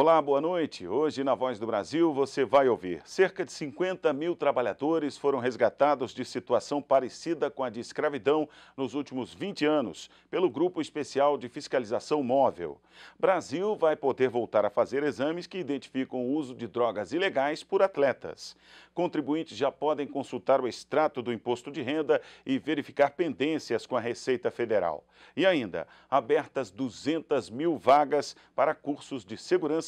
Olá, boa noite. Hoje, na Voz do Brasil, você vai ouvir. Cerca de 50 mil trabalhadores foram resgatados de situação parecida com a de escravidão nos últimos 20 anos, pelo Grupo Especial de Fiscalização Móvel. Brasil vai poder voltar a fazer exames que identificam o uso de drogas ilegais por atletas. Contribuintes já podem consultar o extrato do imposto de renda e verificar pendências com a Receita Federal. E ainda, abertas 200 mil vagas para cursos de segurança